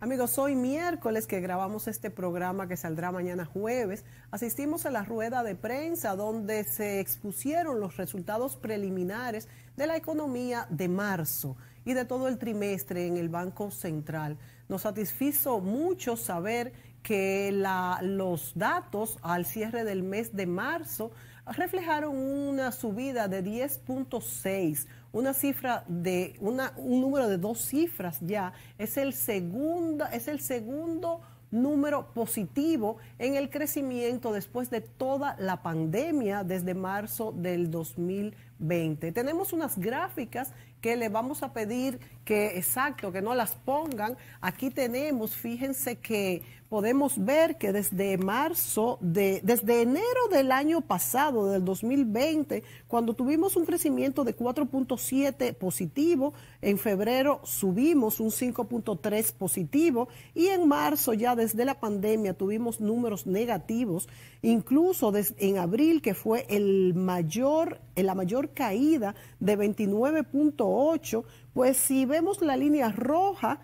Amigos, hoy miércoles que grabamos este programa que saldrá mañana jueves, asistimos a la rueda de prensa donde se expusieron los resultados preliminares de la economía de marzo y de todo el trimestre en el Banco Central. Nos satisfizo mucho saber que la, los datos al cierre del mes de marzo reflejaron una subida de 10.6, una cifra de una, un número de dos cifras ya, es el segundo, es el segundo número positivo en el crecimiento después de toda la pandemia desde marzo del 2020. Tenemos unas gráficas que le vamos a pedir que, exacto, que no las pongan. Aquí tenemos, fíjense que podemos ver que desde marzo, de, desde enero del año pasado, del 2020, cuando tuvimos un crecimiento de 4.7 positivo, en febrero subimos un 5.3 positivo y en marzo ya desde la pandemia tuvimos números negativos, incluso en abril que fue el mayor, la mayor caída de 29.8 pues si vemos la línea roja,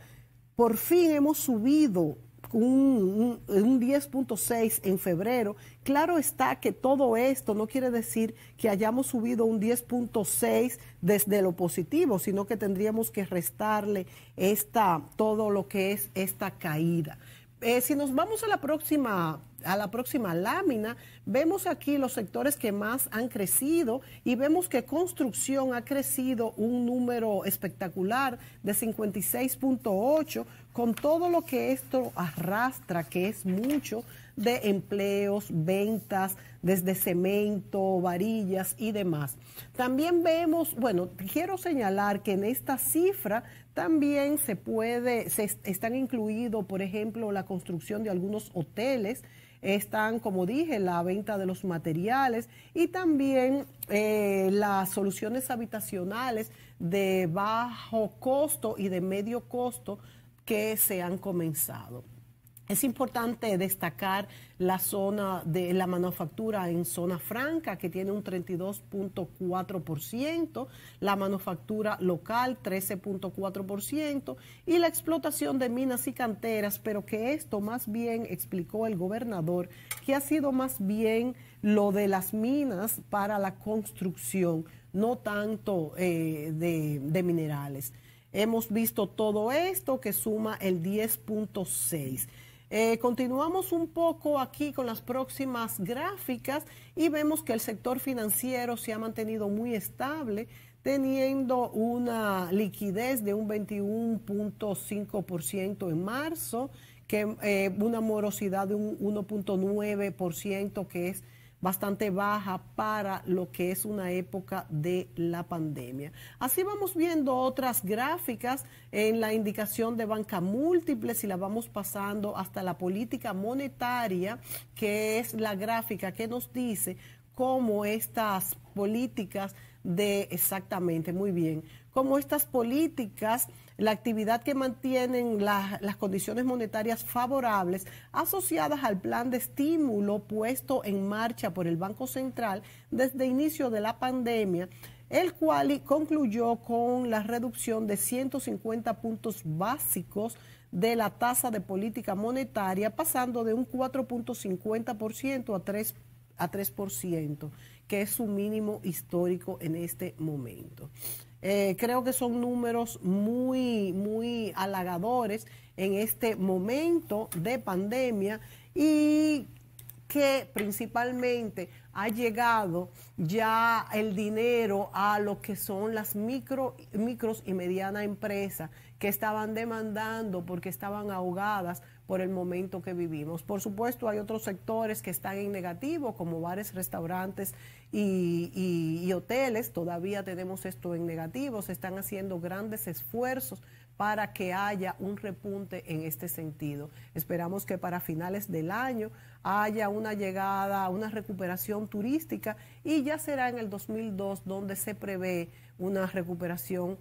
por fin hemos subido un, 10.6 en febrero. Claro está que todo esto no quiere decir que hayamos subido un 10.6 desde lo positivo, sino que tendríamos que restarle todo lo que es esta caída. Eh, si nos vamos a la próxima a la próxima lámina, vemos aquí los sectores que más han crecido y vemos que construcción ha crecido un número espectacular de 56.8 con todo lo que esto arrastra, que es mucho, de empleos, ventas, desde cemento, varillas y demás. También vemos, bueno, quiero señalar que en esta cifra también se puede, se están incluidos, por ejemplo, la construcción de algunos hoteles, están, como dije, la venta de los materiales y también eh, las soluciones habitacionales de bajo costo y de medio costo que se han comenzado. Es importante destacar la zona de la manufactura en zona franca, que tiene un 32.4%, la manufactura local 13.4% y la explotación de minas y canteras, pero que esto más bien explicó el gobernador, que ha sido más bien lo de las minas para la construcción, no tanto eh, de minerales. Hemos visto todo esto que suma el 10.6. Eh, continuamos un poco aquí con las próximas gráficas y vemos que el sector financiero se ha mantenido muy estable, teniendo una liquidez de un 21.5% en marzo, que eh, una morosidad de un 1.9% que es bastante baja para lo que es una época de la pandemia. Así vamos viendo otras gráficas en la indicación de banca múltiple, si la vamos pasando hasta la política monetaria, que es la gráfica que nos dice cómo estas políticas de, exactamente, muy bien, cómo estas políticas la actividad que mantienen las condiciones monetarias favorables asociadas al plan de estímulo puesto en marcha por el Banco Central desde inicio de la pandemia, el cual concluyó con la reducción de 150 puntos básicos de la tasa de política monetaria, pasando de un 4.50% a 3%, a 3% que es su mínimo histórico en este momento. Eh, creo que son números muy, muy halagadores en este momento de pandemia y que principalmente ha llegado ya el dinero a lo que son las micro, micros y medianas empresas que estaban demandando porque estaban ahogadas por el momento que vivimos. Por supuesto, hay otros sectores que están en negativo, como bares, restaurantes y, hoteles. Todavía tenemos esto en negativo. Se están haciendo grandes esfuerzos para que haya un repunte en este sentido. Esperamos que para finales del año haya una llegada, una recuperación turística y ya será en el 2002 donde se prevé una recuperación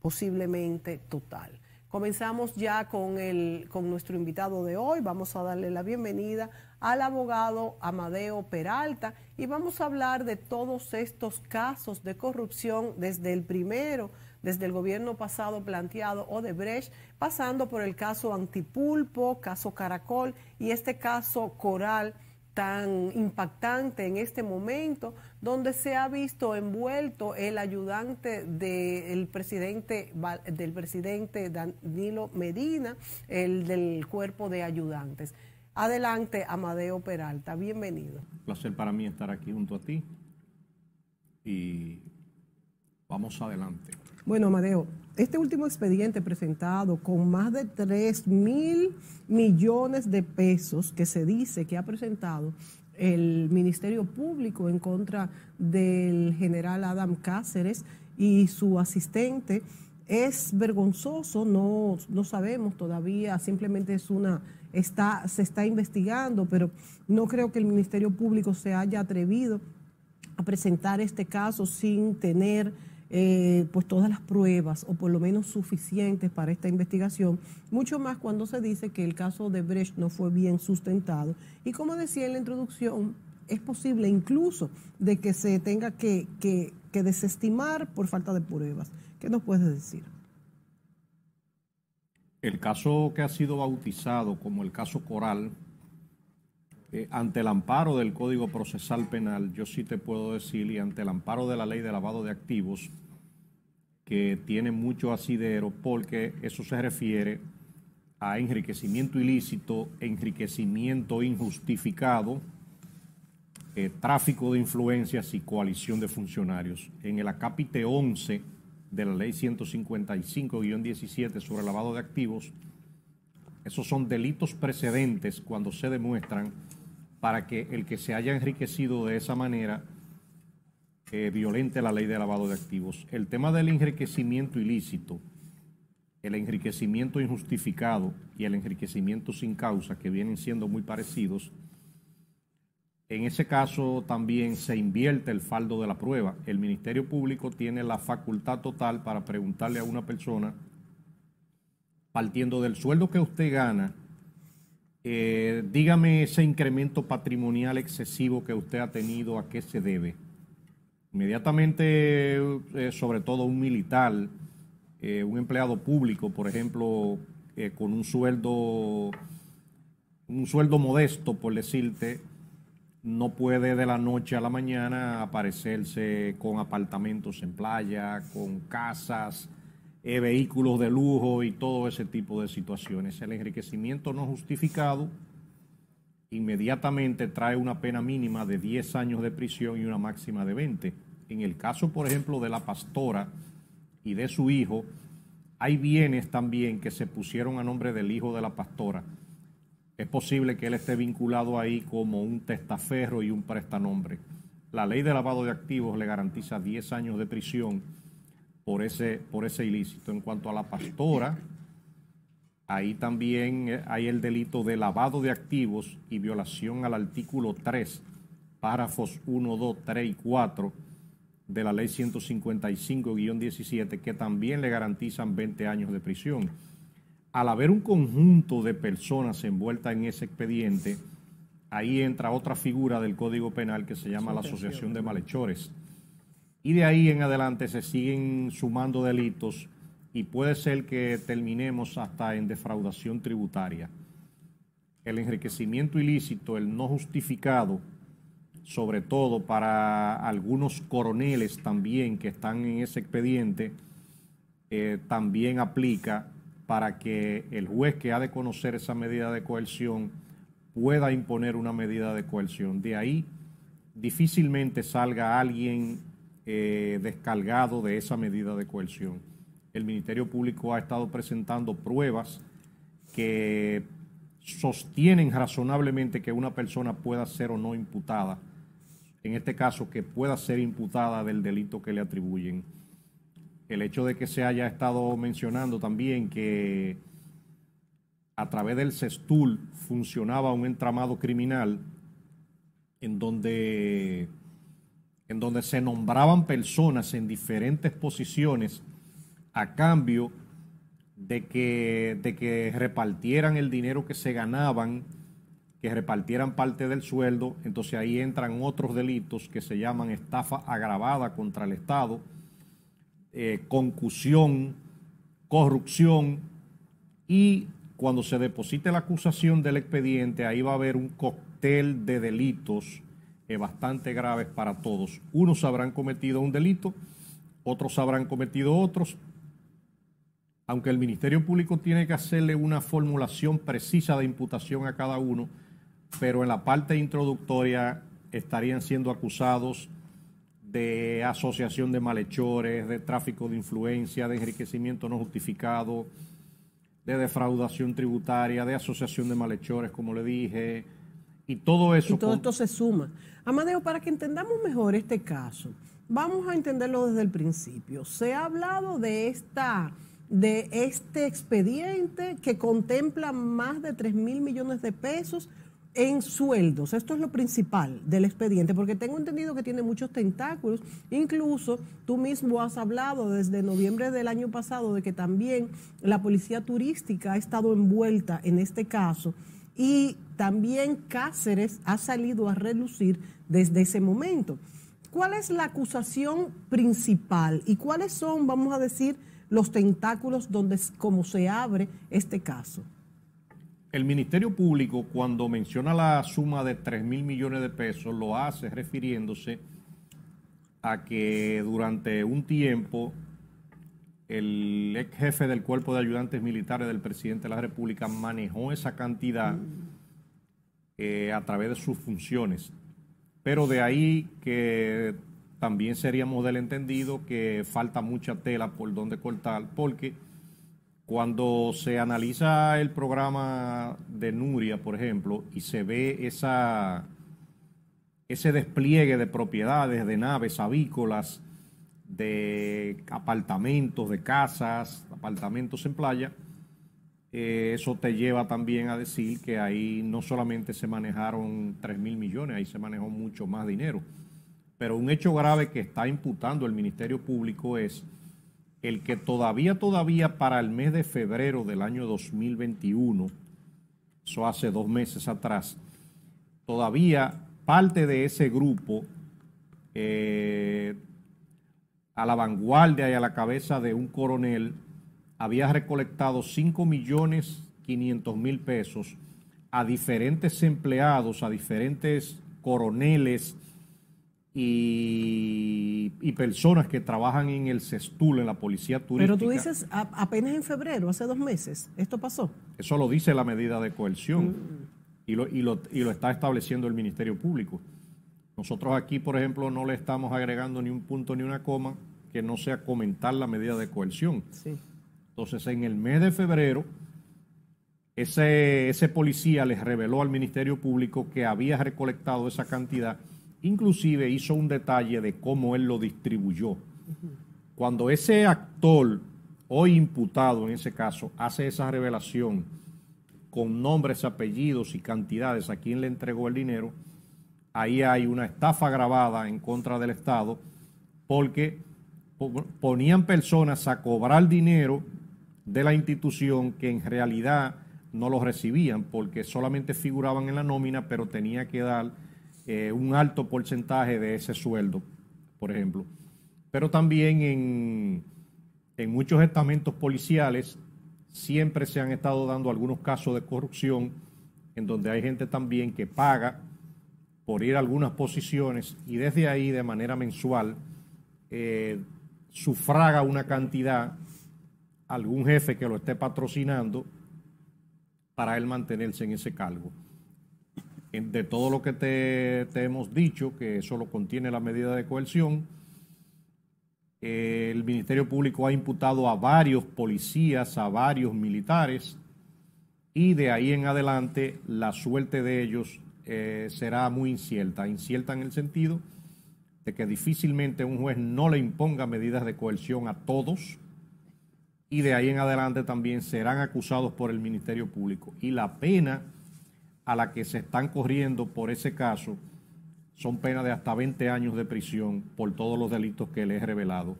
posiblemente total. Comenzamos ya con, el, con nuestro invitado de hoy. Vamos a darle la bienvenida al abogado Amadeo Peralta y vamos a hablar de todos estos casos de corrupción desde el primero, desde el gobierno pasado planteado Odebrecht, pasando por el caso Antipulpo, caso Caracol y este caso Coral tan impactante en este momento, donde se ha visto envuelto el ayudante del presidente del presidente Danilo Medina, el del cuerpo de ayudantes. Adelante, Amadeo Peralta, bienvenido. Un placer para mí estar aquí junto a ti y vamos adelante. Bueno, Amadeo, este último expediente presentado con más de 3 mil millones de pesos que se dice que ha presentado el Ministerio Público en contra del general Adam Cáceres y su asistente, es vergonzoso, no, sabemos todavía, simplemente es una, está, se está investigando, pero no creo que el Ministerio Público se haya atrevido a presentar este caso sin tener eh, pues todas las pruebas o por lo menos suficientes para esta investigación, mucho más cuando se dice que el caso de Brecht no fue bien sustentado. Y como decía en la introducción, es posible incluso de que se tenga que, que desestimar por falta de pruebas. ¿Qué nos puedes decir? El caso que ha sido bautizado como el caso Coral, eh, ante el amparo del Código Procesal Penal, yo sí te puedo decir, y ante el amparo de la ley de lavado de activos, que tiene mucho asidero, porque eso se refiere a enriquecimiento ilícito, enriquecimiento injustificado, eh, tráfico de influencias y coalición de funcionarios. En el acápite 11 de la ley 155-17 sobre lavado de activos, esos son delitos precedentes cuando se demuestran para que el que se haya enriquecido de esa manera eh, violente la ley de lavado de activos. El tema del enriquecimiento ilícito, el enriquecimiento injustificado y el enriquecimiento sin causa, que vienen siendo muy parecidos, en ese caso también se invierte el faldo de la prueba. El Ministerio Público tiene la facultad total para preguntarle a una persona, partiendo del sueldo que usted gana, eh, dígame ese incremento patrimonial excesivo que usted ha tenido, ¿a qué se debe? Inmediatamente, eh, sobre todo un militar, eh, un empleado público, por ejemplo, con un sueldo, un sueldo modesto, por decirte, no puede de la noche a la mañana aparecerse con apartamentos en playa, con casas, eh, vehículos de lujo y todo ese tipo de situaciones. El enriquecimiento no justificado inmediatamente trae una pena mínima de 10 años de prisión y una máxima de 20. En el caso, por ejemplo, de la pastora y de su hijo, hay bienes también que se pusieron a nombre del hijo de la pastora. Es posible que él esté vinculado ahí como un testaferro y un prestanombre. La ley de lavado de activos le garantiza 10 años de prisión por ese, por ese ilícito. En cuanto a la pastora, ahí también eh, hay el delito de lavado de activos y violación al artículo 3, párrafos 1, 2, 3 y 4 de la ley 155-17, que también le garantizan 20 años de prisión. Al haber un conjunto de personas envueltas en ese expediente, ahí entra otra figura del Código Penal que se llama la Asociación de Malhechores y de ahí en adelante se siguen sumando delitos y puede ser que terminemos hasta en defraudación tributaria. El enriquecimiento ilícito, el no justificado, sobre todo para algunos coroneles también que están en ese expediente, eh, también aplica para que el juez que ha de conocer esa medida de coerción pueda imponer una medida de coerción. De ahí difícilmente salga alguien eh, descargado de esa medida de coerción. El Ministerio Público ha estado presentando pruebas que sostienen razonablemente que una persona pueda ser o no imputada, en este caso que pueda ser imputada del delito que le atribuyen. El hecho de que se haya estado mencionando también que a través del CESTUL funcionaba un entramado criminal en donde en donde se nombraban personas en diferentes posiciones a cambio de que, de que repartieran el dinero que se ganaban, que repartieran parte del sueldo. Entonces ahí entran otros delitos que se llaman estafa agravada contra el Estado, eh, concusión, corrupción y cuando se deposite la acusación del expediente, ahí va a haber un cóctel de delitos bastante graves para todos. Unos habrán cometido un delito, otros habrán cometido otros. Aunque el Ministerio Público tiene que hacerle una formulación precisa de imputación a cada uno, pero en la parte introductoria estarían siendo acusados de asociación de malhechores, de tráfico de influencia, de enriquecimiento no justificado, de defraudación tributaria, de asociación de malhechores, como le dije, y todo eso. esto se suma. Amadeo, para que entendamos mejor este caso, vamos a entenderlo desde el principio. Se ha hablado de esta de este expediente que contempla más de 3 mil millones de pesos en sueldos. Esto es lo principal del expediente, porque tengo entendido que tiene muchos tentáculos. Incluso tú mismo has hablado desde noviembre del año pasado de que también la policía turística ha estado envuelta en este caso y también Cáceres ha salido a relucir desde ese momento. ¿Cuál es la acusación principal y cuáles son, vamos a decir, los tentáculos donde como se abre este caso? El Ministerio Público, cuando menciona la suma de 3 mil millones de pesos, lo hace refiriéndose a que durante un tiempo el ex jefe del cuerpo de ayudantes militares del presidente de la República manejó esa cantidad eh, a través de sus funciones. Pero de ahí que también seríamos del entendido que falta mucha tela por donde cortar, porque cuando se analiza el programa de Nuria, por ejemplo, y se ve esa, ese despliegue de propiedades, de naves avícolas, de apartamentos, de casas, apartamentos en playa, eh, eso te lleva también a decir que ahí no solamente se manejaron 3 mil millones, ahí se manejó mucho más dinero. Pero un hecho grave que está imputando el Ministerio Público es el que todavía, todavía para el mes de febrero del año 2021, eso hace dos meses atrás, todavía parte de ese grupo eh, a la vanguardia y a la cabeza de un coronel, había recolectado 5 millones 500 mil pesos a diferentes empleados, a diferentes coroneles y, personas que trabajan en el CESTUL, en la policía turística. Pero tú dices apenas en febrero, hace dos meses, esto pasó. Eso lo dice la medida de coerción mm. y lo está estableciendo el Ministerio Público. Nosotros aquí, por ejemplo, no le estamos agregando ni un punto ni una coma que no sea comentar la medida de coerción. Entonces, en el mes de febrero, ese, policía les reveló al Ministerio Público que había recolectado esa cantidad, inclusive hizo un detalle de cómo él lo distribuyó. Cuando ese actor, hoy imputado en ese caso, hace esa revelación con nombres, apellidos y cantidades a quien le entregó el dinero, ahí hay una estafa grabada en contra del Estado porque ponían personas a cobrar dinero de la institución que en realidad no los recibían porque solamente figuraban en la nómina, pero tenía que dar eh, un alto porcentaje de ese sueldo, por ejemplo. Pero también en, en muchos estamentos policiales siempre se han estado dando algunos casos de corrupción en donde hay gente también que paga por ir a algunas posiciones y desde ahí de manera mensual eh, sufraga una cantidad a algún jefe que lo esté patrocinando para él mantenerse en ese cargo. De todo lo que te, te hemos dicho, que eso lo contiene la medida de coerción, eh, el Ministerio Público ha imputado a varios policías, a varios militares, y de ahí en adelante la suerte de ellos eh, será muy incierta. Incierta en el sentido de que difícilmente un juez no le imponga medidas de coerción a todos y de ahí en adelante también serán acusados por el Ministerio Público. Y la pena a la que se están corriendo por ese caso son penas de hasta 20 años de prisión por todos los delitos que le he revelado.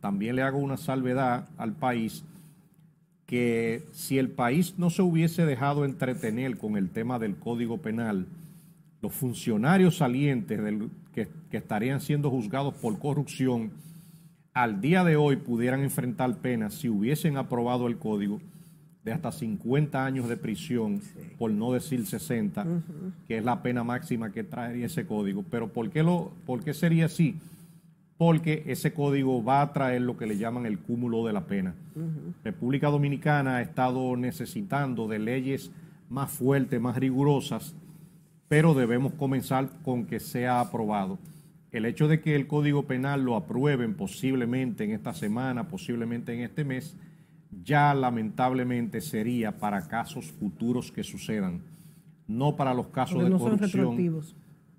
También le hago una salvedad al país que si el país no se hubiese dejado entretener con el tema del Código Penal, los funcionarios salientes que, estarían siendo juzgados por corrupción al día de hoy pudieran enfrentar penas si hubiesen aprobado el código de hasta 50 años de prisión, por no decir 60, que es la pena máxima que trae ese código. Pero ¿por qué, lo, sería así? Porque ese código va a traer lo que le llaman el cúmulo de la pena. República Dominicana ha estado necesitando de leyes más fuertes, más rigurosas, pero debemos comenzar con que sea aprobado. El hecho de que el Código Penal lo aprueben posiblemente en esta semana, posiblemente en este mes, ya lamentablemente sería para casos futuros que sucedan, no para los casos de corrupción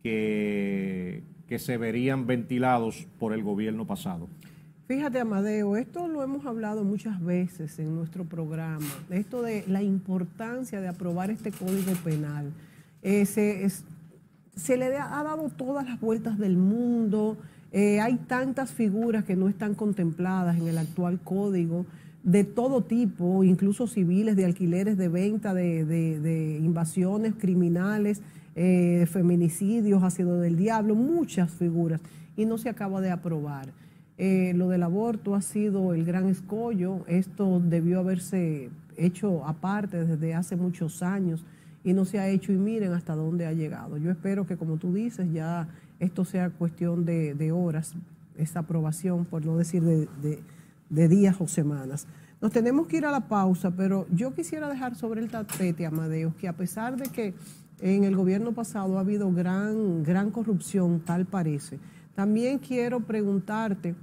que, que se verían ventilados por el gobierno pasado. Fíjate, Amadeo, esto lo hemos hablado muchas veces en nuestro programa, esto de la importancia de aprobar este código penal. Eh, se, se, le ha dado todas las vueltas del mundo, eh, hay tantas figuras que no están contempladas en el actual código de todo tipo, incluso civiles, de alquileres, de venta, de, invasiones criminales, eh, feminicidios, feminicidios, sido del diablo, muchas figuras, y no se acaba de aprobar. lo del aborto ha sido el gran escollo, esto debió haberse hecho aparte desde hace muchos años y no se ha hecho y miren hasta dónde ha llegado. Yo espero que, como tú dices, ya esto sea cuestión de, horas, esta aprobación, por no decir de, días o semanas. Nos tenemos que ir a la pausa, pero yo quisiera dejar sobre el tapete, Amadeo, que a pesar de que en el gobierno pasado ha habido gran, gran corrupción, tal parece, también quiero preguntarte,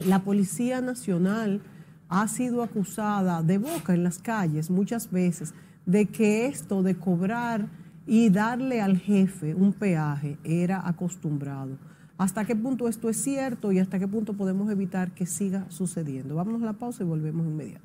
la Policía Nacional ha sido acusada de boca en las calles muchas veces de que esto de cobrar y darle al jefe un peaje era acostumbrado. ¿Hasta qué punto esto es cierto y hasta qué punto podemos evitar que siga sucediendo? Vámonos a la pausa y volvemos inmediato.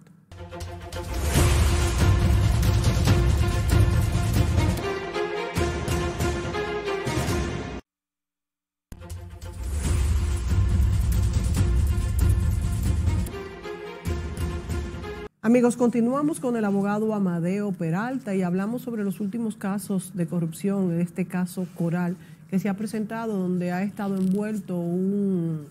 Amigos, continuamos con el abogado Amadeo Peralta y hablamos sobre los últimos casos de corrupción, en este caso Coral, que se ha presentado donde ha estado envuelto un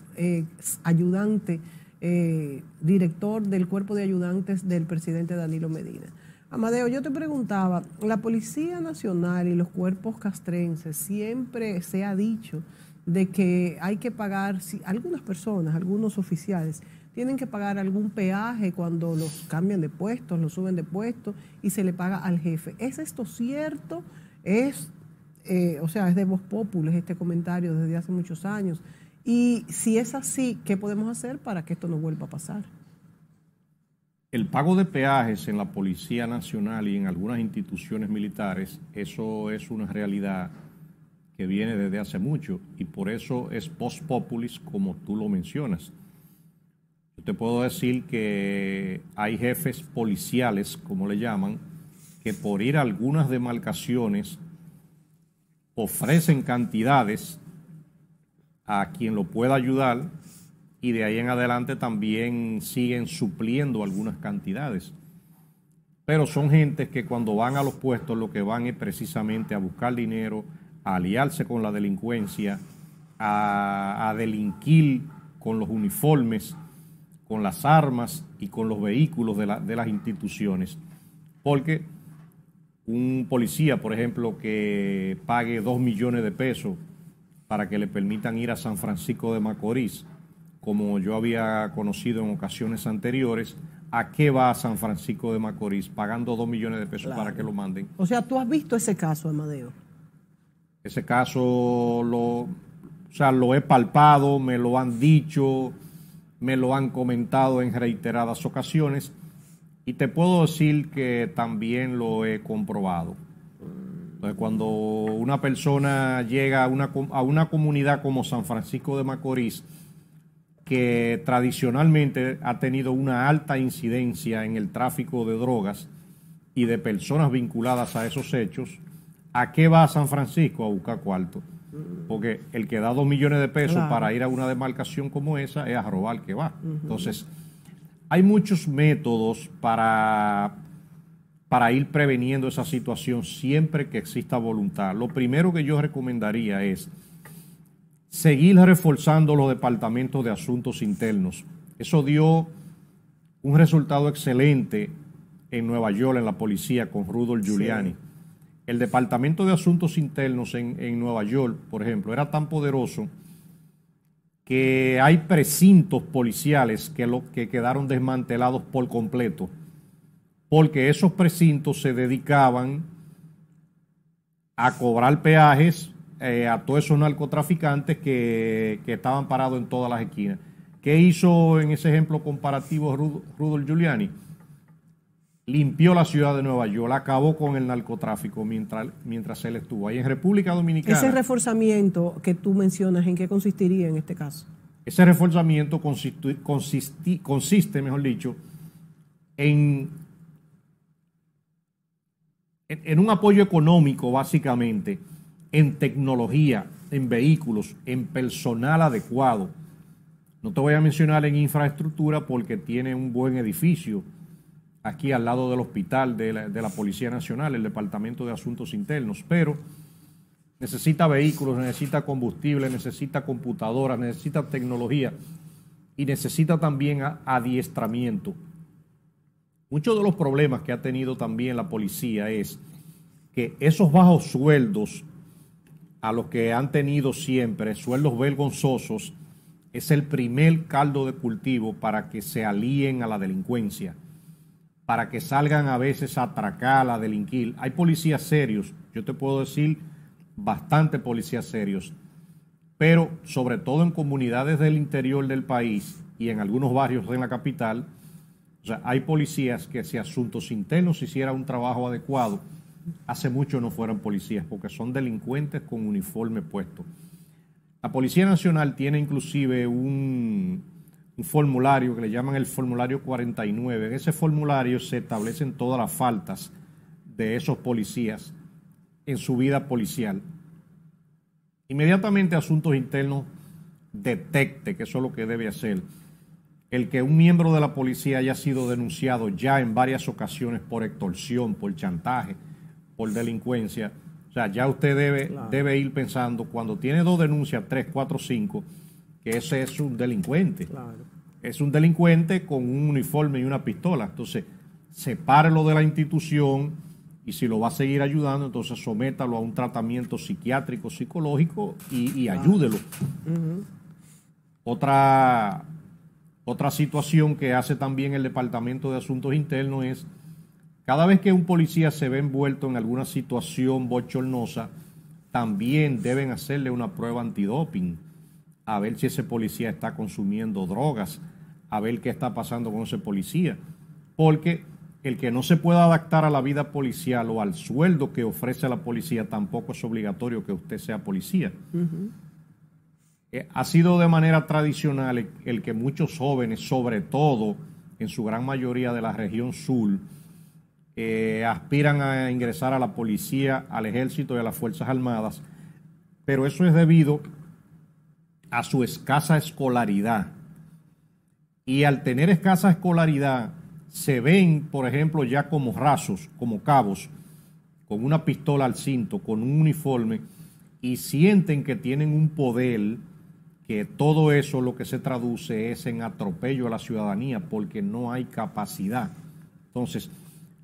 ayudante, eh, director del cuerpo de ayudantes del presidente Danilo Medina. Amadeo, yo te preguntaba, la Policía Nacional y los cuerpos castrenses siempre se ha dicho de que hay que pagar, algunas personas, algunos oficiales, tienen que pagar algún peaje cuando los cambian de puestos, los suben de puesto y se le paga al jefe. ¿Es esto cierto? Es, eh, o sea, es de voz popular este comentario desde hace muchos años. Y si es así, ¿qué podemos hacer para que esto no vuelva a pasar? El pago de peajes en la Policía Nacional y en algunas instituciones militares, eso es una realidad que viene desde hace mucho y por eso es post populis como tú lo mencionas. Yo te puedo decir que hay jefes policiales, como le llaman, que por ir a algunas demarcaciones ofrecen cantidades a quien lo pueda ayudar y de ahí en adelante también siguen supliendo algunas cantidades. Pero son gentes que cuando van a los puestos lo que van es precisamente a buscar dinero, a aliarse con la delincuencia, a, a delinquir con los uniformes con las armas y con los vehículos de, las instituciones. Porque un policía, por ejemplo, que pague dos millones de pesos para que le permitan ir a San Francisco de Macorís, como yo había conocido en ocasiones anteriores, ¿a qué va a San Francisco de Macorís pagando dos millones de pesos para que lo manden? O sea, ¿tú has visto ese caso, Amadeo? Ese caso lo, o lo he palpado, me lo han dicho, me lo han comentado en reiteradas ocasiones y te puedo decir que también lo he comprobado. cuando una persona llega a una, a una comunidad como San Francisco de Macorís, que tradicionalmente ha tenido una alta incidencia en el tráfico de drogas y de personas vinculadas a esos hechos, ¿a qué va San Francisco a buscar cuarto? Porque el que da dos millones de pesos para ir a una demarcación como esa es a robar que va. Entonces, hay muchos métodos para, para ir preveniendo esa situación siempre que exista voluntad. Lo primero que yo recomendaría es seguir reforzando los departamentos de asuntos internos. Eso dio un resultado excelente en Nueva York, en la policía, con Rudolf Giuliani el Departamento de Asuntos Internos en, Nueva York, por ejemplo, era tan poderoso que hay precintos policiales que, lo, que quedaron desmantelados por completo, porque esos precintos se dedicaban a cobrar peajes eh, a todos esos narcotraficantes que, que, estaban parados en todas las esquinas. ¿Qué hizo en ese ejemplo comparativo Rudolf Giuliani? limpió la ciudad de Nueva York, acabó con el narcotráfico mientras, mientras él estuvo ahí en República Dominicana. Ese reforzamiento que tú mencionas, ¿en qué consistiría en este caso? Ese reforzamiento consiste, mejor dicho, en, en un apoyo económico básicamente, en tecnología, en vehículos, en personal adecuado. No te voy a mencionar en infraestructura porque tiene un buen edificio aquí al lado del hospital de la, Policía Nacional, el Departamento de Asuntos Internos, pero necesita vehículos, necesita combustible, necesita computadoras, necesita tecnología y necesita también adiestramiento. Muchos de los problemas que ha tenido también la policía es que esos bajos sueldos a los que han tenido siempre, sueldos vergonzosos, es el primer caldo de cultivo para que se alíen a la delincuencia para que salgan a veces a atracar, a delinquir. Hay policías serios, yo te puedo decir, bastante policías serios, pero sobre todo en comunidades del interior del país y en algunos barrios de la capital, hay policías que si asuntos internos hiciera un trabajo adecuado, hace mucho no fueran policías porque son delincuentes con uniforme puesto. La Policía Nacional tiene inclusive un, un formulario que le llaman el formulario 49. En ese formulario se establecen todas las faltas de esos policías en su vida policial. Inmediatamente Asuntos Internos detecte, que eso es lo que debe hacer, el que un miembro de la policía haya sido denunciado ya en varias ocasiones por extorsión, por chantaje, por delincuencia. O sea, ya usted debe, debe ir pensando, cuando tiene dos denuncias, tres, cuatro, cinco, que ese es un delincuente. Es un delincuente con un uniforme y una pistola. Entonces, sepárelo de la institución y si lo va a seguir ayudando, entonces sométalo a un tratamiento psiquiátrico, psicológico y, ayúdelo. Otra otra situación que hace también el Departamento de Asuntos Internos es, cada vez que un policía se ve envuelto en alguna situación bochornosa, también deben hacerle una prueba antidoping a ver si ese policía está consumiendo drogas, a ver qué está pasando con ese policía. Porque el que no se pueda adaptar a la vida policial o al sueldo que ofrece la policía, tampoco es obligatorio que usted sea policía. Eh, ha sido de manera tradicional el, que muchos jóvenes, sobre todo en su gran mayoría de la región sur, eh, aspiran a ingresar a la policía, al ejército y a las Fuerzas Armadas, pero eso es debido a su escasa escolaridad. Y al tener escasa escolaridad, se ven, por ejemplo, ya como rasos, como cabos, con una pistola al cinto, con un uniforme, y sienten que tienen un poder, que todo eso lo que se traduce es en atropello a la ciudadanía, porque no hay capacidad. Entonces,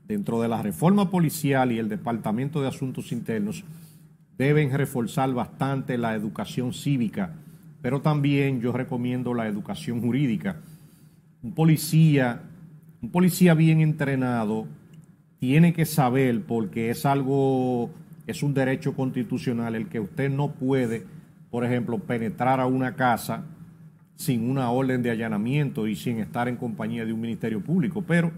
dentro de la reforma policial y el Departamento de Asuntos Internos, deben reforzar bastante la educación cívica pero también yo recomiendo la educación jurídica. Un policía, un policía bien entrenado tiene que saber porque es algo es un derecho constitucional el que usted no puede, por ejemplo, penetrar a una casa sin una orden de allanamiento y sin estar en compañía de un ministerio público, pero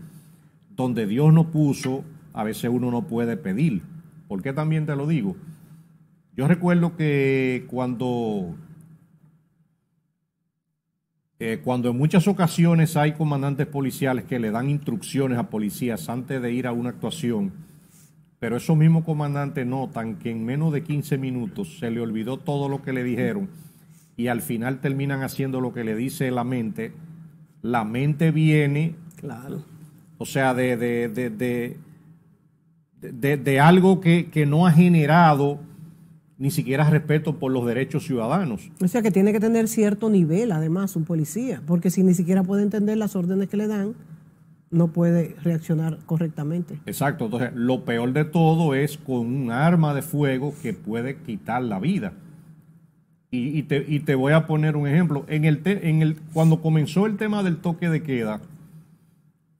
donde Dios no puso, a veces uno no puede pedir. ¿Por qué también te lo digo? Yo recuerdo que cuando eh, cuando en muchas ocasiones hay comandantes policiales que le dan instrucciones a policías antes de ir a una actuación, pero esos mismos comandantes notan que en menos de 15 minutos se le olvidó todo lo que le dijeron y al final terminan haciendo lo que le dice la mente, la mente viene, o sea, de, de, algo que, que no ha generado ni siquiera respeto por los derechos ciudadanos. O sea que tiene que tener cierto nivel, además, un policía, porque si ni siquiera puede entender las órdenes que le dan, no puede reaccionar correctamente. Exacto, entonces lo peor de todo es con un arma de fuego que puede quitar la vida. Y, te, voy a poner un ejemplo. En el en el, cuando comenzó el tema del toque de queda,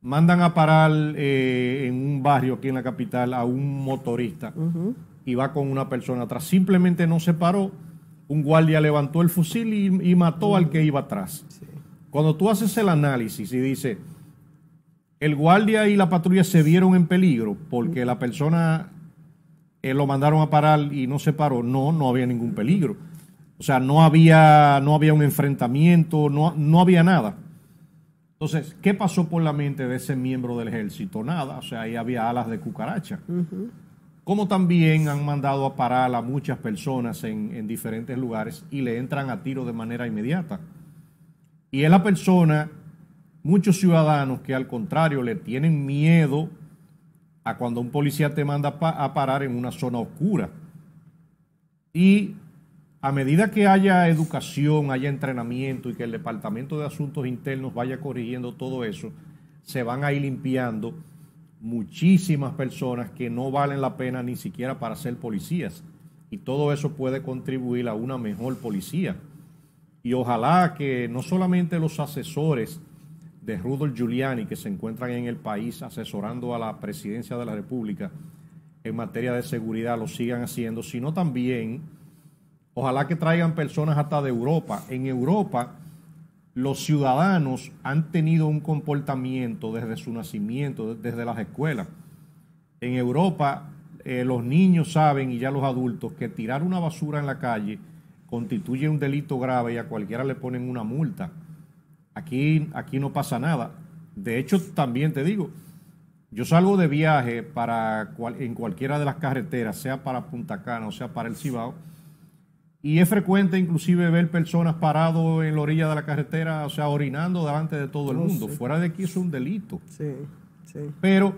mandan a parar eh, en un barrio aquí en la capital a un motorista y va con una persona atrás. Simplemente no se paró, un guardia levantó el fusil y, mató al que iba atrás. Cuando tú haces el análisis y dices, el guardia y la patrulla se vieron en peligro porque la persona eh, lo mandaron a parar y no se paró, no, no había ningún peligro. O sea, no había, no había un enfrentamiento, no, no había nada. Entonces, ¿qué pasó por la mente de ese miembro del ejército? Nada, o sea, ahí había alas de cucaracha como también han mandado a parar a muchas personas en, diferentes lugares y le entran a tiro de manera inmediata. Y es la persona, muchos ciudadanos que al contrario le tienen miedo a cuando un policía te manda a parar en una zona oscura. Y a medida que haya educación, haya entrenamiento y que el Departamento de Asuntos Internos vaya corrigiendo todo eso, se van a ir limpiando muchísimas personas que no valen la pena ni siquiera para ser policías. Y todo eso puede contribuir a una mejor policía. Y ojalá que no solamente los asesores de Rudolf Giuliani que se encuentran en el país asesorando a la presidencia de la República en materia de seguridad lo sigan haciendo, sino también ojalá que traigan personas hasta de Europa. En Europa los ciudadanos han tenido un comportamiento desde su nacimiento, desde las escuelas. En Europa eh, los niños saben y ya los adultos que tirar una basura en la calle constituye un delito grave y a cualquiera le ponen una multa. Aquí, aquí no pasa nada. De hecho, también te digo, yo salgo de viaje para en cualquiera de las carreteras, sea para Punta Cana o sea para el Cibao, y es frecuente inclusive ver personas parados en la orilla de la carretera, o sea, orinando delante de todo el mundo. Fuera de aquí es un delito. Pero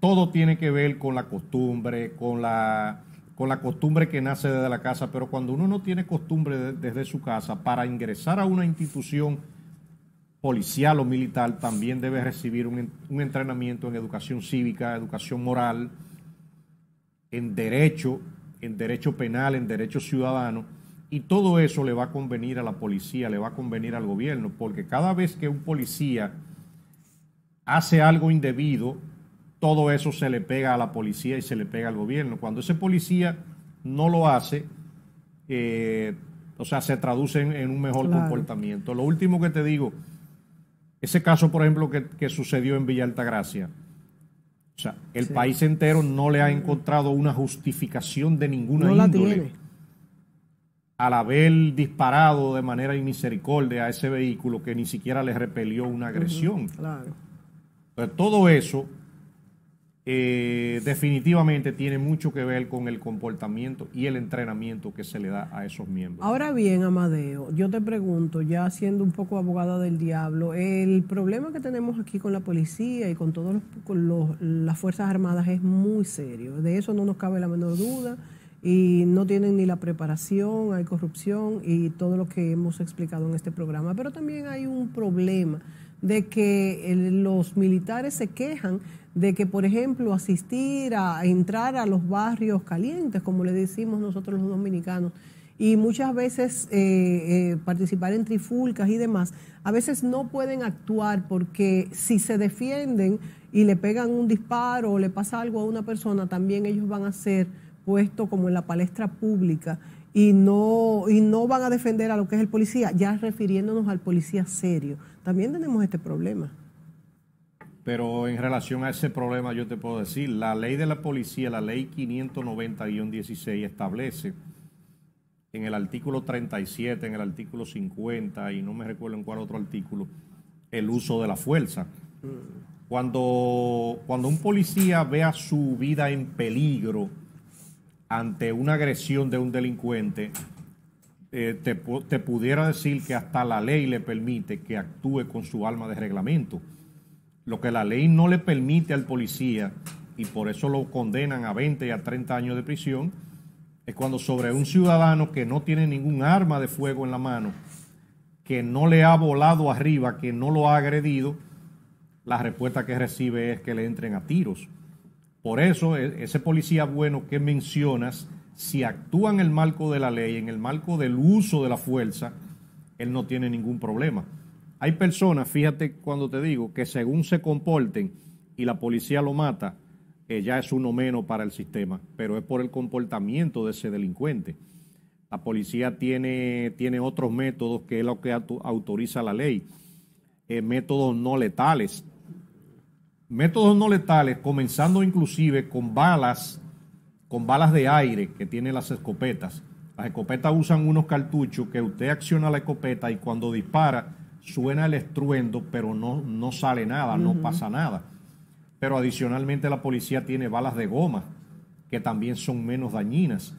todo tiene que ver con la costumbre, con la, con la costumbre que nace desde la casa. Pero cuando uno no tiene costumbre desde su casa para ingresar a una institución policial o militar, también debe recibir un, un entrenamiento en educación cívica, educación moral, en derecho, en derecho penal, en derecho ciudadano y todo eso le va a convenir a la policía, le va a convenir al gobierno, porque cada vez que un policía hace algo indebido, todo eso se le pega a la policía y se le pega al gobierno. Cuando ese policía no lo hace, eh, o sea, se traduce en, un mejor comportamiento. Lo último que te digo, ese caso, por ejemplo, que, sucedió en Villa Altagracia, o sea, el país entero no le ha encontrado una justificación de ninguna no al haber disparado de manera inmisericordia a ese vehículo que ni siquiera le repelió una agresión. claro. Pues, todo eso eh, definitivamente tiene mucho que ver con el comportamiento y el entrenamiento que se le da a esos miembros. Ahora bien, Amadeo, yo te pregunto, ya siendo un poco abogada del diablo, el problema que tenemos aquí con la policía y con todas las Fuerzas Armadas es muy serio, de eso no nos cabe la menor duda y no tienen ni la preparación, hay corrupción y todo lo que hemos explicado en este programa. Pero también hay un problema de que los militares se quejan de que, por ejemplo, asistir a, entrar a los barrios calientes, como le decimos nosotros los dominicanos, y muchas veces eh, eh, participar en trifulcas y demás, a veces no pueden actuar porque si se defienden y le pegan un disparo o le pasa algo a una persona, también ellos van a ser puesto como en la palestra pública y no, y no van a defender a lo que es el policía, ya refiriéndonos al policía serio. También tenemos este problema. Pero en relación a ese problema yo te puedo decir, la ley de la policía, la ley 590-16 establece en el artículo 37, en el artículo 50 y no me recuerdo en cuál otro artículo, el uso de la fuerza. Mm. Cuando, cuando un policía vea su vida en peligro, ante una agresión de un delincuente, eh, te, pudiera decir que hasta la ley le permite que actúe con su arma de reglamento. Lo que la ley no le permite al policía, y por eso lo condenan a 20 y a 30 años de prisión, es cuando sobre un ciudadano que no tiene ningún arma de fuego en la mano, que no le ha volado arriba, que no lo ha agredido, la respuesta que recibe es que le entren a tiros. Por eso, e, ese policía bueno que mencionas, si actúa en el marco de la ley, en el marco del uso de la fuerza, él no tiene ningún problema. Hay personas, fíjate cuando te digo, que según se comporten y la policía lo mata, eh, ya es uno menos para el sistema, pero es por el comportamiento de ese delincuente. La policía tiene, tiene otros métodos que es lo que autoriza la ley, eh, métodos no letales, métodos no letales, comenzando inclusive con balas, con balas de aire que tienen las escopetas. Las escopetas usan unos cartuchos que usted acciona la escopeta y cuando dispara suena el estruendo, pero no, no sale nada, no pasa nada. Pero adicionalmente la policía tiene balas de goma, que también son menos dañinas.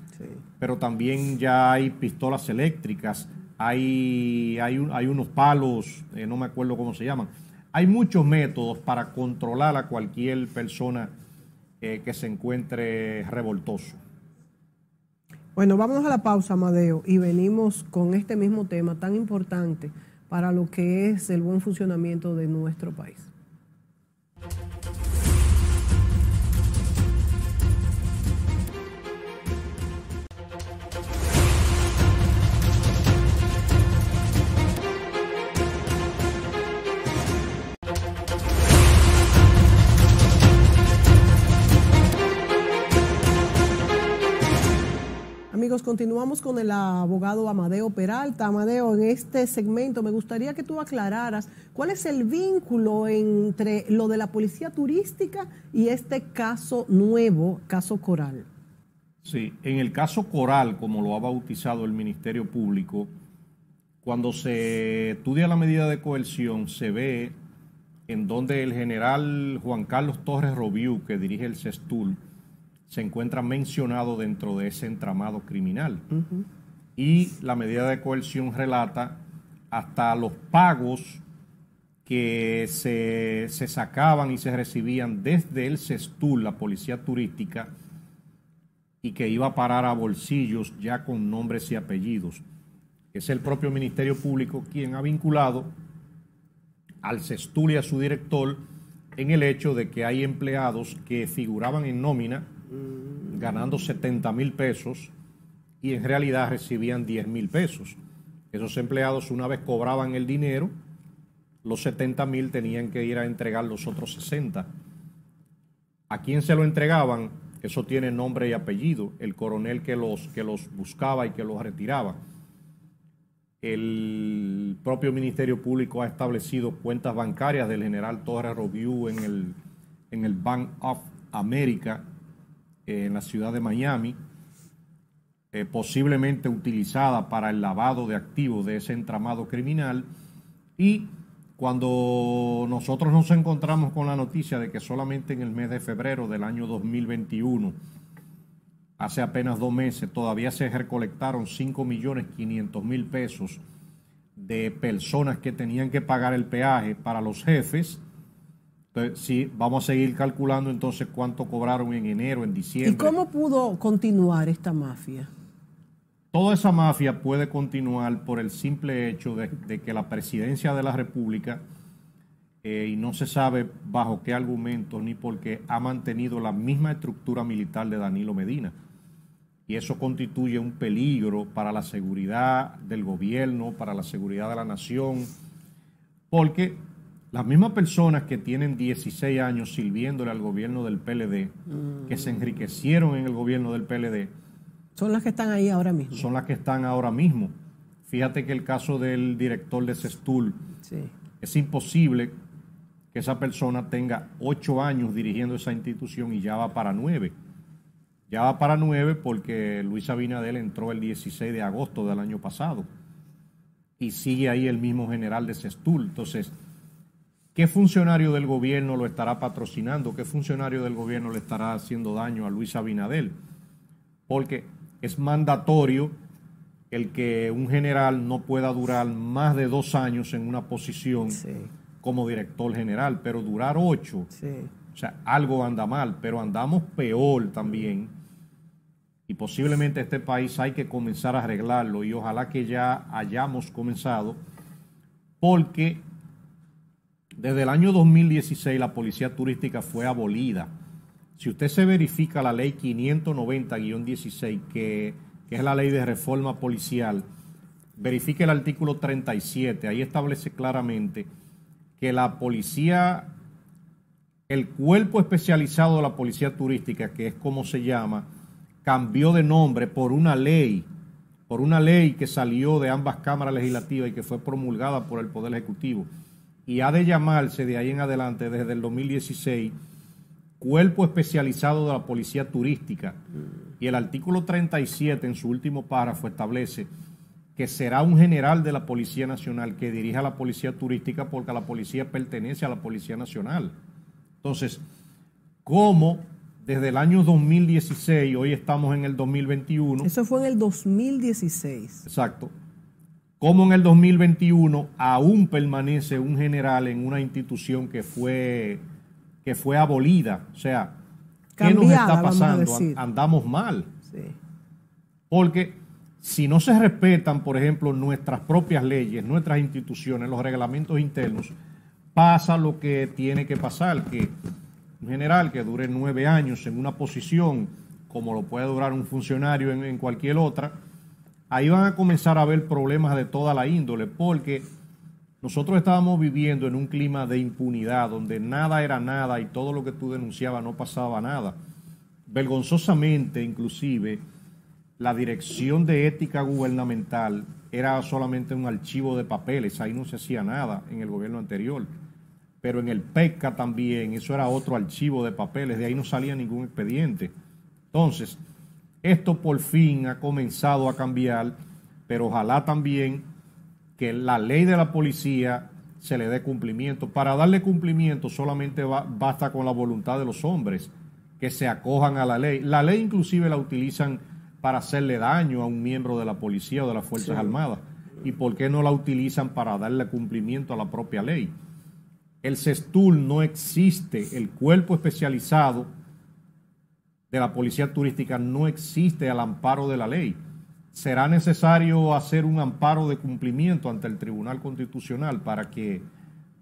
Pero también ya hay pistolas eléctricas, hay, hay, hay unos palos, eh, no me acuerdo cómo se llaman, hay muchos métodos para controlar a cualquier persona eh, que se encuentre revoltoso. Bueno, vamos a la pausa, Amadeo, y venimos con este mismo tema tan importante para lo que es el buen funcionamiento de nuestro país. continuamos con el abogado Amadeo Peralta. Amadeo, en este segmento me gustaría que tú aclararas cuál es el vínculo entre lo de la policía turística y este caso nuevo, caso Coral. Sí, en el caso Coral, como lo ha bautizado el Ministerio Público, cuando se estudia la medida de coerción, se ve en donde el general Juan Carlos Torres Robiú, que dirige el CESTUL, se encuentra mencionado dentro de ese entramado criminal. Y la medida de coerción relata hasta los pagos que se, sacaban y se recibían desde el cestul la policía turística, y que iba a parar a bolsillos ya con nombres y apellidos. Es el propio Ministerio Público quien ha vinculado al Sestul y a su director en el hecho de que hay empleados que figuraban en nómina ganando 70 mil pesos y en realidad recibían 10 mil pesos. Esos empleados una vez cobraban el dinero, los 70 mil tenían que ir a entregar los otros 60. ¿A quién se lo entregaban? Eso tiene nombre y apellido, el coronel que los, que los buscaba y que los retiraba. El propio Ministerio Público ha establecido cuentas bancarias del general Torres Roviu en el, en el Bank of America en la ciudad de Miami, eh, posiblemente utilizada para el lavado de activos de ese entramado criminal. Y cuando nosotros nos encontramos con la noticia de que solamente en el mes de febrero del año 2021, hace apenas dos meses, todavía se recolectaron 5.500.000 millones mil pesos de personas que tenían que pagar el peaje para los jefes, sí, vamos a seguir calculando entonces cuánto cobraron en enero, en diciembre. ¿Y cómo pudo continuar esta mafia? Toda esa mafia puede continuar por el simple hecho de, que la presidencia de la República, eh, y no se sabe bajo qué argumento ni por qué, ha mantenido la misma estructura militar de Danilo Medina. Y eso constituye un peligro para la seguridad del gobierno, para la seguridad de la nación, porque las mismas personas que tienen 16 años sirviéndole al gobierno del PLD, que se enriquecieron en el gobierno del PLD, son las que están ahí ahora mismo. Son las que están ahora mismo. Fíjate que el caso del director de Sestul, sí. es imposible que esa persona tenga ocho años dirigiendo esa institución y ya va para nueve. Ya va para nueve porque Luis Abinadel entró el 16 de agosto del año pasado y sigue ahí el mismo general de Sestul. Entonces, ¿Qué funcionario del gobierno lo estará patrocinando? ¿Qué funcionario del gobierno le estará haciendo daño a Luis Abinadel? Porque es mandatorio el que un general no pueda durar más de dos años en una posición como director general, pero durar ocho, o sea, algo anda mal, pero andamos peor también. Y posiblemente este país hay que comenzar a arreglarlo y ojalá que ya hayamos comenzado, porque desde el año 2016 la policía turística fue abolida. Si usted se verifica la ley 590-16, que, es la ley de reforma policial, verifique el artículo 37, ahí establece claramente que la policía, el cuerpo especializado de la policía turística, que es como se llama, cambió de nombre por una ley, por una ley que salió de ambas cámaras legislativas y que fue promulgada por el Poder Ejecutivo y ha de llamarse de ahí en adelante, desde el 2016, Cuerpo Especializado de la Policía Turística. Y el artículo 37, en su último párrafo, establece que será un general de la Policía Nacional que dirija la Policía Turística porque la policía pertenece a la Policía Nacional. Entonces, ¿cómo desde el año 2016, hoy estamos en el 2021. Eso fue en el 2016. Exacto cómo en el 2021 aún permanece un general en una institución que fue, que fue abolida. O sea, ¿qué nos está pasando? Andamos mal. Porque si no se respetan, por ejemplo, nuestras propias leyes, nuestras instituciones, los reglamentos internos, pasa lo que tiene que pasar, que un general que dure nueve años en una posición, como lo puede durar un funcionario en, en cualquier otra, ahí van a comenzar a haber problemas de toda la índole, porque nosotros estábamos viviendo en un clima de impunidad, donde nada era nada y todo lo que tú denunciabas no pasaba nada. Vergonzosamente, inclusive, la Dirección de Ética Gubernamental era solamente un archivo de papeles, ahí no se hacía nada en el gobierno anterior. Pero en el PECA también, eso era otro archivo de papeles, de ahí no salía ningún expediente. Entonces, esto por fin ha comenzado a cambiar, pero ojalá también que la ley de la policía se le dé cumplimiento. Para darle cumplimiento solamente basta con la voluntad de los hombres que se acojan a la ley. La ley inclusive la utilizan para hacerle daño a un miembro de la policía o de las Fuerzas Armadas. ¿Y por qué no la utilizan para darle cumplimiento a la propia ley? El CESTUL no existe, el cuerpo especializado de la policía turística no existe al amparo de la ley. Será necesario hacer un amparo de cumplimiento ante el Tribunal Constitucional para que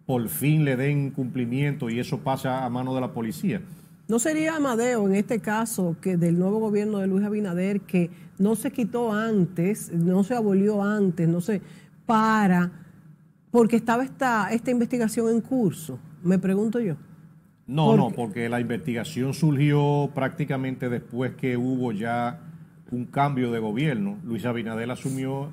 por fin le den cumplimiento y eso pasa a mano de la policía. ¿No sería Amadeo en este caso que del nuevo gobierno de Luis Abinader que no se quitó antes, no se abolió antes, no sé, para, porque estaba esta, esta investigación en curso, me pregunto yo? No, no, porque la investigación surgió prácticamente después que hubo ya un cambio de gobierno. Luis Abinadel asumió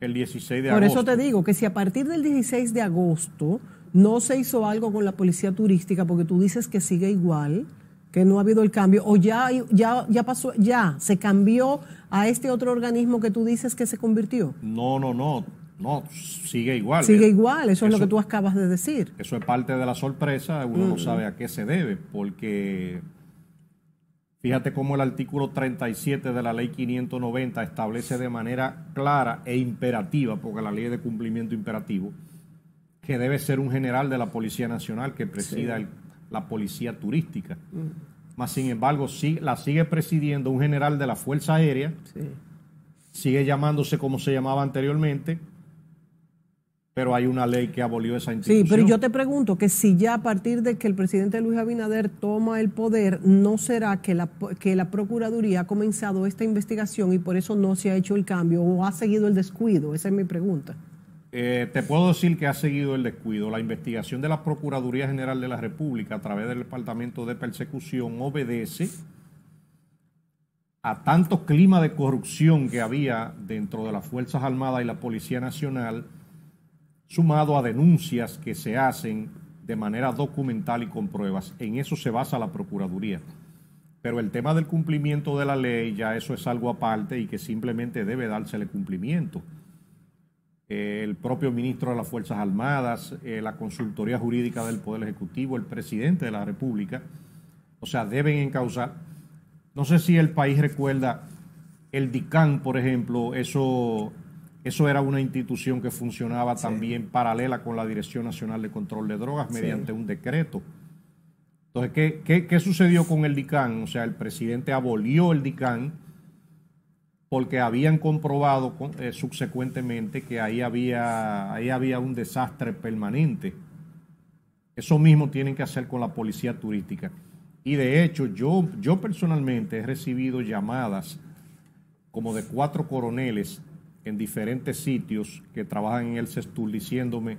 el 16 de agosto. Por eso te digo que si a partir del 16 de agosto no se hizo algo con la policía turística, porque tú dices que sigue igual, que no ha habido el cambio, o ya, ya, ya pasó, ya se cambió a este otro organismo que tú dices que se convirtió. No, no, no. No, sigue igual. Sigue eh. igual, eso, es lo que tú acabas de decir. Eso es parte de la sorpresa, uno no mm. sabe a qué se debe, porque fíjate cómo el artículo 37 de la ley 590 establece de manera clara e imperativa, porque la ley es de cumplimiento imperativo, que debe ser un general de la Policía Nacional que presida la Policía Turística. más mm. sin embargo la sigue presidiendo un general de la Fuerza Aérea, sigue llamándose como se llamaba anteriormente, pero hay una ley que abolió esa institución. Sí, pero yo te pregunto que si ya a partir de que el presidente Luis Abinader toma el poder, ¿no será que la, que la Procuraduría ha comenzado esta investigación y por eso no se ha hecho el cambio o ha seguido el descuido? Esa es mi pregunta. Eh, te puedo decir que ha seguido el descuido. La investigación de la Procuraduría General de la República a través del Departamento de Persecución obedece a tanto clima de corrupción que había dentro de las Fuerzas Armadas y la Policía Nacional sumado a denuncias que se hacen de manera documental y con pruebas. En eso se basa la Procuraduría. Pero el tema del cumplimiento de la ley, ya eso es algo aparte y que simplemente debe dársele cumplimiento. El propio ministro de las Fuerzas Armadas, eh, la consultoría jurídica del Poder Ejecutivo, el presidente de la República, o sea, deben encauzar. No sé si el país recuerda el DICAN, por ejemplo, eso eso era una institución que funcionaba también paralela con la Dirección Nacional de Control de Drogas mediante un decreto. Entonces, ¿qué, sucedió con el DICAN? O sea, el presidente abolió el DICAN porque habían comprobado eh, subsecuentemente que ahí había, había un desastre permanente. Eso mismo tienen que hacer con la policía turística. Y de hecho, yo, yo personalmente he recibido llamadas como de cuatro coroneles en diferentes sitios que trabajan en el Sestul diciéndome,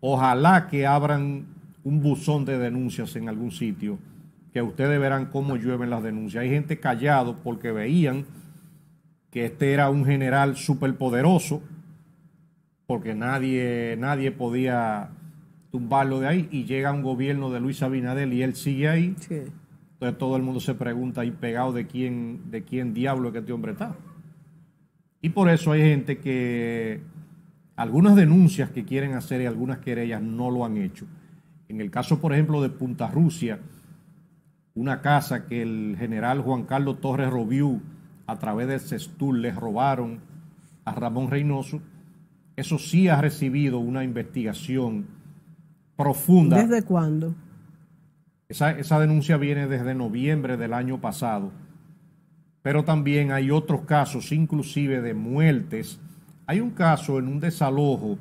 ojalá que abran un buzón de denuncias en algún sitio, que ustedes verán cómo llueven las denuncias. Hay gente callado porque veían que este era un general superpoderoso, porque nadie, nadie podía tumbarlo de ahí, y llega un gobierno de Luis Abinadel y él sigue ahí. Entonces todo el mundo se pregunta ahí pegado de quién, de quién diablo es que este hombre está. Y por eso hay gente que algunas denuncias que quieren hacer y algunas querellas no lo han hecho. En el caso, por ejemplo, de Punta Rusia, una casa que el general Juan Carlos Torres Robiú a través de cestul les robaron a Ramón Reynoso, eso sí ha recibido una investigación profunda. ¿Desde cuándo? esa denuncia viene desde noviembre del año pasado pero también hay otros casos, inclusive de muertes. Hay un caso en un desalojo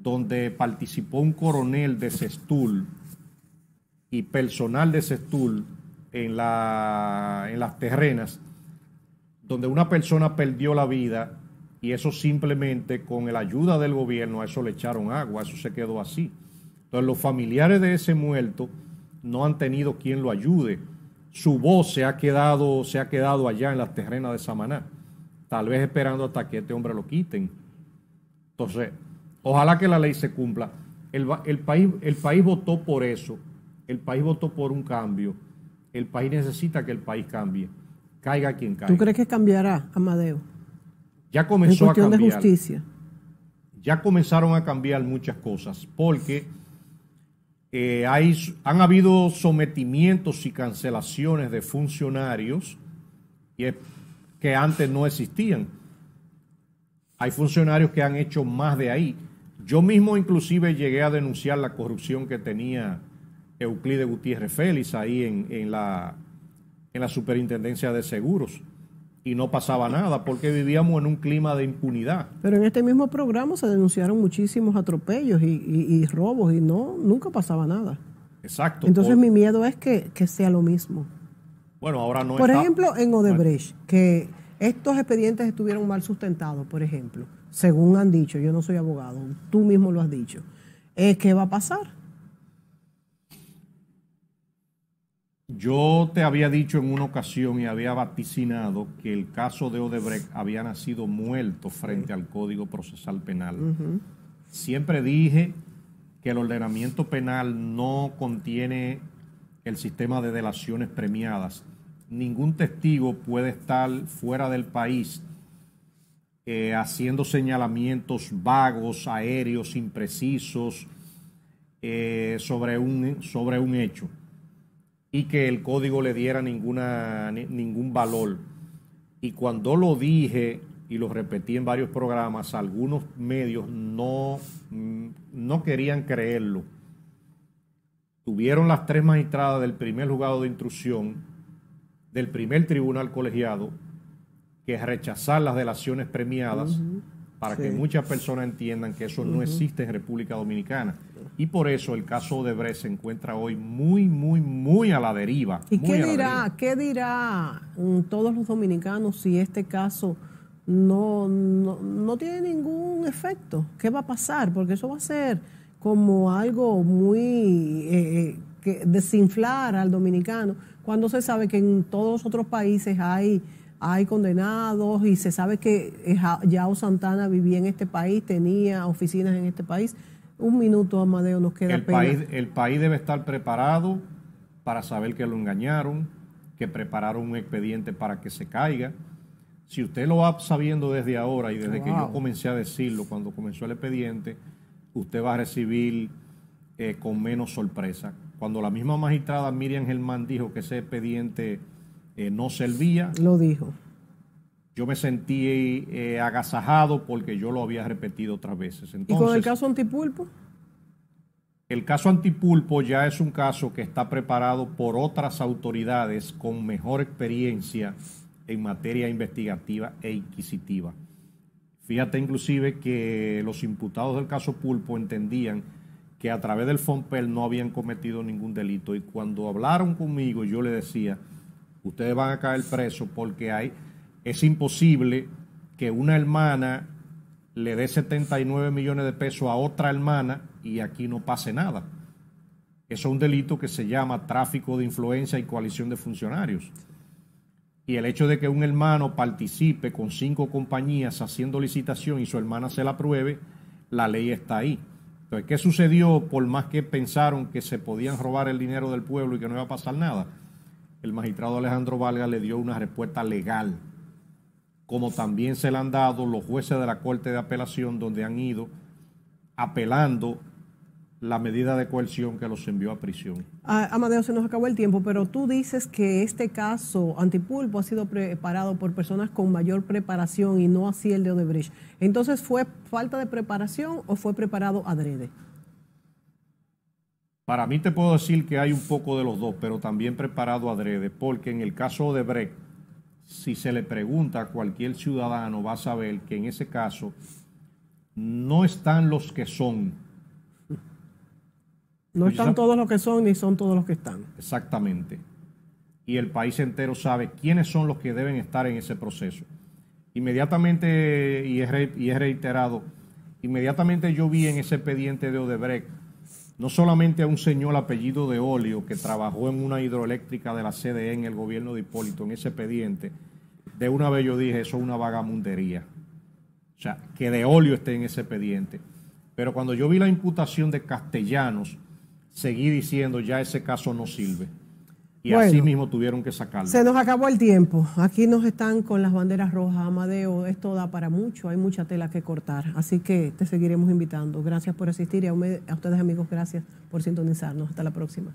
donde participó un coronel de Sestul y personal de Sestul en, en las terrenas, donde una persona perdió la vida y eso simplemente con la ayuda del gobierno, a eso le echaron agua, eso se quedó así. Entonces los familiares de ese muerto no han tenido quien lo ayude su voz se ha quedado, se ha quedado allá en las terrenas de Samaná, tal vez esperando hasta que este hombre lo quiten. Entonces, ojalá que la ley se cumpla. El, país, votó por eso, el país votó por un cambio, el país necesita que el país cambie, caiga quien caiga. ¿Tú crees que cambiará, Amadeo? Ya comenzó cuestión De justicia. Ya comenzaron a cambiar muchas cosas, porque eh, hay, han habido sometimientos y cancelaciones de funcionarios que antes no existían. Hay funcionarios que han hecho más de ahí. Yo mismo inclusive llegué a denunciar la corrupción que tenía Euclide Gutiérrez Félix ahí en la, en la Superintendencia de Seguros y no pasaba nada porque vivíamos en un clima de impunidad. Pero en este mismo programa se denunciaron muchísimos atropellos y, robos y no nunca pasaba nada. Exacto. Entonces mi miedo es que, sea lo mismo. Bueno, ahora no. Por ejemplo, en Odebrecht, que estos expedientes estuvieron mal sustentados, por ejemplo, según han dicho, yo no soy abogado, tú mismo lo has dicho. es ¿Qué va a pasar? Yo te había dicho en una ocasión y había vaticinado que el caso de Odebrecht había nacido muerto frente al Código Procesal Penal. Siempre dije que el ordenamiento penal no contiene el sistema de delaciones premiadas. Ningún testigo puede estar fuera del país eh, haciendo señalamientos vagos, aéreos, imprecisos eh, sobre, un, sobre un hecho y que el código le diera ningún valor. Y cuando lo dije y lo repetí en varios programas, algunos medios no, mm, no querían creerlo. Tuvieron las tres magistradas del primer juzgado de instrucción, del primer tribunal colegiado, que rechazar las delaciones premiadas para que muchas personas entiendan que eso no existe en República Dominicana. Y por eso el caso de Brecht se encuentra hoy muy, muy, muy a la deriva. ¿Y qué dirá, qué mm, dirá todos los dominicanos si este caso no, no, tiene ningún efecto? ¿Qué va a pasar? Porque eso va a ser como algo muy eh, eh, que desinflar al dominicano cuando se sabe que en todos los otros países hay hay condenados y se sabe que eh, Yao Santana vivía en este país, tenía oficinas en este país. Un minuto, Amadeo, nos queda el país El país debe estar preparado para saber que lo engañaron, que prepararon un expediente para que se caiga. Si usted lo va sabiendo desde ahora y desde que yo comencé a decirlo cuando comenzó el expediente, usted va a recibir eh, con menos sorpresa. Cuando la misma magistrada Miriam Germán dijo que ese expediente eh, no servía, lo dijo yo me sentí eh, agasajado porque yo lo había repetido otras veces. ¿Y con el caso antipulpo? El caso antipulpo ya es un caso que está preparado por otras autoridades con mejor experiencia en materia investigativa e inquisitiva. Fíjate inclusive que los imputados del caso Pulpo entendían que a través del Fompel no habían cometido ningún delito y cuando hablaron conmigo yo les decía, ustedes van a caer presos porque hay, es imposible que una hermana le dé 79 millones de pesos a otra hermana y aquí no pase nada. Eso es un delito que se llama tráfico de influencia y coalición de funcionarios. Y el hecho de que un hermano participe con cinco compañías haciendo licitación y su hermana se la apruebe, la ley está ahí. Entonces, ¿qué sucedió por más que pensaron que se podían robar el dinero del pueblo y que no iba a pasar nada? El magistrado Alejandro Valga le dio una respuesta legal como también se le han dado los jueces de la Corte de Apelación, donde han ido apelando la medida de coerción que los envió a prisión. Ah, Amadeo, se nos acabó el tiempo, pero tú dices que este caso antipulpo ha sido preparado por personas con mayor preparación y no así el de Odebrecht. Entonces, ¿fue falta de preparación o fue preparado adrede? Para mí te puedo decir que hay un poco de los dos, pero también preparado adrede, porque en el caso de Odebrecht si se le pregunta a cualquier ciudadano, va a saber que en ese caso no están los que son. No pues están todos los que son ni son todos los que están. Exactamente. Y el país entero sabe quiénes son los que deben estar en ese proceso. Inmediatamente, y es reiterado, inmediatamente yo vi en ese expediente de Odebrecht no solamente a un señor apellido de óleo que trabajó en una hidroeléctrica de la CDE en el gobierno de Hipólito, en ese expediente, de una vez yo dije, eso es una vagamundería. O sea, que de óleo esté en ese expediente. Pero cuando yo vi la imputación de castellanos, seguí diciendo, ya ese caso no sirve y así mismo tuvieron que sacarlo. Se nos acabó el tiempo. Aquí nos están con las banderas rojas, Amadeo. Esto da para mucho, hay mucha tela que cortar. Así que te seguiremos invitando. Gracias por asistir y a ustedes amigos, gracias por sintonizarnos. Hasta la próxima.